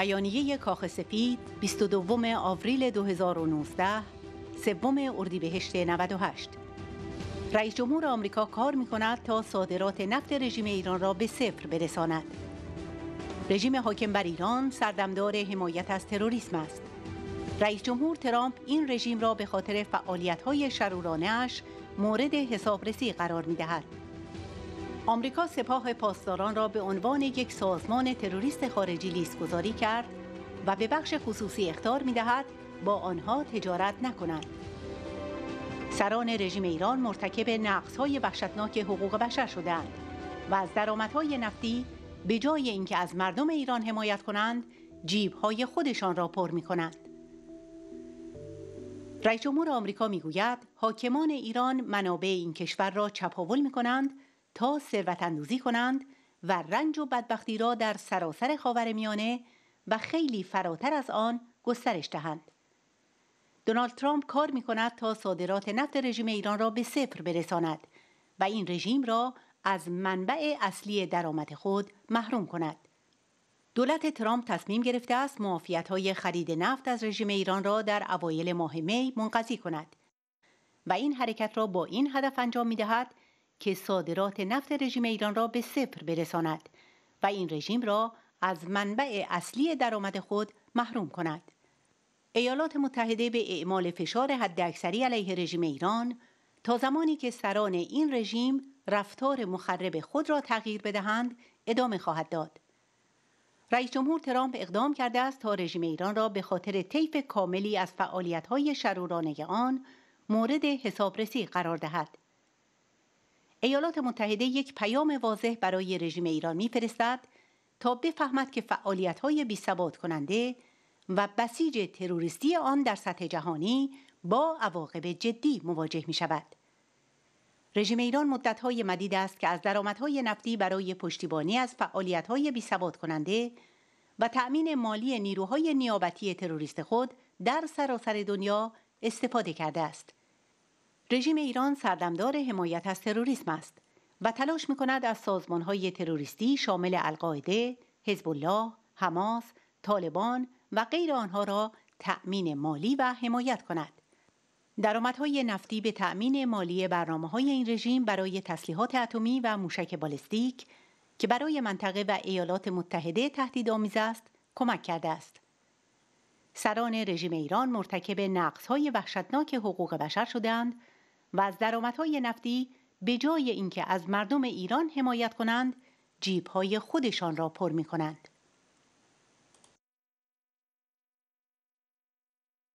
بیانیه کاخ سفید 22 آوریل 2019 سوم اردیبهشت 98 رئیس جمهور آمریکا کار می کند تا صادرات نفت رژیم ایران را به صفر برساند رژیم حاکم بر ایران سردمدار حمایت از تروریسم است رئیس جمهور ترامپ این رژیم را به خاطر فعالیت های شرورانه مورد حسابرسی قرار می آمریکا سپاه پاسداران را به عنوان یک سازمان تروریست خارجی لیست گذاری کرد و به بخش خصوصی اختار می دهد با آنها تجارت نکنند. سران رژیم ایران مرتکب های وحشتناک حقوق بشر شدند و از های نفتی به جای اینکه از مردم ایران حمایت کنند های خودشان را پر می کنند. رئیس جمهور آمریکا میگوید حاکمان ایران منابع این کشور را چپاول می کنند تا ثروت کنند و رنج و بدبختی را در سراسر خاور میانه و خیلی فراتر از آن گسترش دهند. دونالد ترامپ کار می کند تا صادرات نفت رژیم ایران را به صفر برساند و این رژیم را از منبع اصلی درآمد خود محروم کند. دولت ترامپ تصمیم گرفته است معافیت های خرید نفت از رژیم ایران را در اوایل ماه می منقضی کند و این حرکت را با این هدف انجام می دهد که صادرات نفت رژیم ایران را به صفر برساند و این رژیم را از منبع اصلی درآمد خود محروم کند ایالات متحده به اعمال فشار حداکثری علیه رژیم ایران تا زمانی که سران این رژیم رفتار مخرب خود را تغییر بدهند ادامه خواهد داد رئیس جمهور ترامپ اقدام کرده است تا رژیم ایران را به خاطر طیف کاملی از فعالیت‌های شرورانه آن مورد حسابرسی قرار دهد ایالات متحده یک پیام واضح برای رژیم ایران میفرستد تا بفهمد که فعالیت‌های ثبات کننده و بسیج تروریستی آن در سطح جهانی با عواقب جدی مواجه می شود. رژیم ایران های مدید است که از درآمدهای نفتی برای پشتیبانی از فعالیت‌های ثبات کننده و تأمین مالی نیروهای نیابتی تروریست خود در سراسر دنیا استفاده کرده است. رژیم ایران سردمدار حمایت از تروریسم است و تلاش می کند از سازمان های تروریستی شامل القاعده، حزب الله، حماس، طالبان و غیر آنها را تأمین مالی و حمایت کند. درآمدهای نفتی به تأمین مالی برنامه های این رژیم برای تسلیحات اتمی و موشک بالستیک که برای منطقه و ایالات متحده آمیز است کمک کرده است. سران رژیم ایران مرتکب نقص های وحشتناک حقوق بشر شدند و از درآمدهای نفتی به جای اینکه از مردم ایران حمایت کنند جیبهای خودشان را پر می کنند.